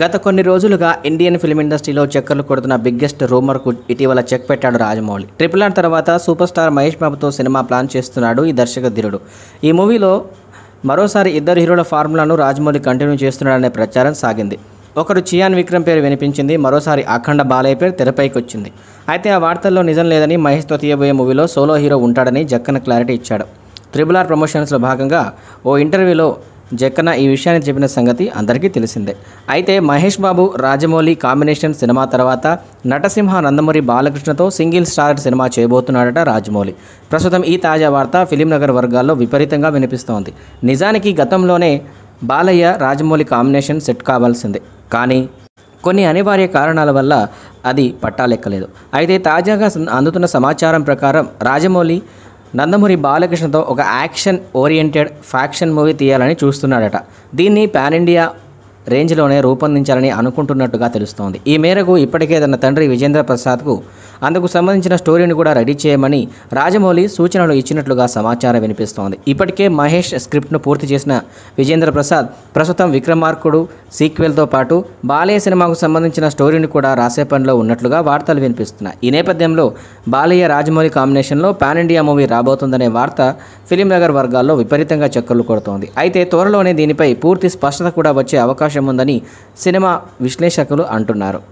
గత కొన్ని రోజులుగా ఇండియన్ ఫిల్మ్ ఇండస్ట్రీలో చక్కర్లు కొడుతున్న బిగ్గెస్ట్ రూమర్కు ఇటీవల చెక్ పెట్టాడు రాజమౌళి ట్రిపుల్ ఆర్ తర్వాత సూపర్ స్టార్ మహేష్ బాబుతో సినిమా ప్లాన్ చేస్తున్నాడు ఈ దర్శక ధీరుడు ఈ మూవీలో మరోసారి ఇద్దరు హీరోల ఫార్ములాను రాజమౌళి కంటిన్యూ చేస్తున్నాడనే ప్రచారం సాగింది ఒకరు చియాన్ విక్రమ్ పేరు వినిపించింది మరోసారి అఖండ బాలయ్య పేరు తెరపైకి వచ్చింది అయితే ఆ వార్తల్లో నిజం లేదని మహేష్తో తీయబోయే మూవీలో సోలో హీరో ఉంటాడని జక్కన క్లారిటీ ఇచ్చాడు త్రిబుల్ ఆర్ ప్రమోషన్స్లో భాగంగా ఓ ఇంటర్వ్యూలో జక్కన ఈ విషయాన్ని చెప్పిన సంగతి అందరికీ తెలిసిందే అయితే మహేష్ బాబు రాజమౌళి కాంబినేషన్ సినిమా తర్వాత నటసింహ నందమూరి బాలకృష్ణతో సింగిల్ స్టార్ సినిమా చేయబోతున్నాడట రాజమౌళి ప్రస్తుతం ఈ తాజా వార్త ఫిలింనగర్ వర్గాల్లో విపరీతంగా వినిపిస్తోంది నిజానికి గతంలోనే బాలయ్య రాజమౌళి కాంబినేషన్ సెట్ కావాల్సిందే కానీ కొన్ని అనివార్య కారణాల వల్ల అది పట్టాలెక్కలేదు అయితే తాజాగా అందుతున్న సమాచారం ప్రకారం రాజమౌళి నందమూరి బాలకృష్ణతో ఒక యాక్షన్ ఓరియంటెడ్ ఫ్యాక్షన్ మూవీ తీయాలని చూస్తున్నాడట దీన్ని పాన్ ఇండియా రేంజ్లోనే రూపొందించాలని అనుకుంటున్నట్టుగా తెలుస్తోంది ఈ మేరకు ఇప్పటికే తన తండ్రి విజేంద్ర ప్రసాద్కు అందుకు సంబంధించిన స్టోరీని కూడా రెడీ చేయమని రాజమౌళి సూచనలు ఇచ్చినట్లుగా సమాచారం వినిపిస్తోంది ఇప్పటికే మహేష్ స్క్రిప్ట్ను పూర్తి చేసిన విజేంద్ర ప్రసాద్ ప్రస్తుతం విక్రమార్కుడు సీక్వెల్తో పాటు బాలయ్య సినిమాకు సంబంధించిన స్టోరీని కూడా రాసే పనిలో ఉన్నట్లుగా వార్తలు వినిపిస్తున్నాయి ఈ నేపథ్యంలో బాలయ్య రాజమౌళి కాంబినేషన్లో పాన్ ఇండియా మూవీ రాబోతుందనే వార్త ఫిలిం నగర్ వర్గాల్లో విపరీతంగా చక్కర్లు కొడుతోంది అయితే త్వరలోనే దీనిపై పూర్తి స్పష్టత కూడా వచ్చే అవకాశం ఉందని సినిమా విశ్లేషకులు అంటున్నారు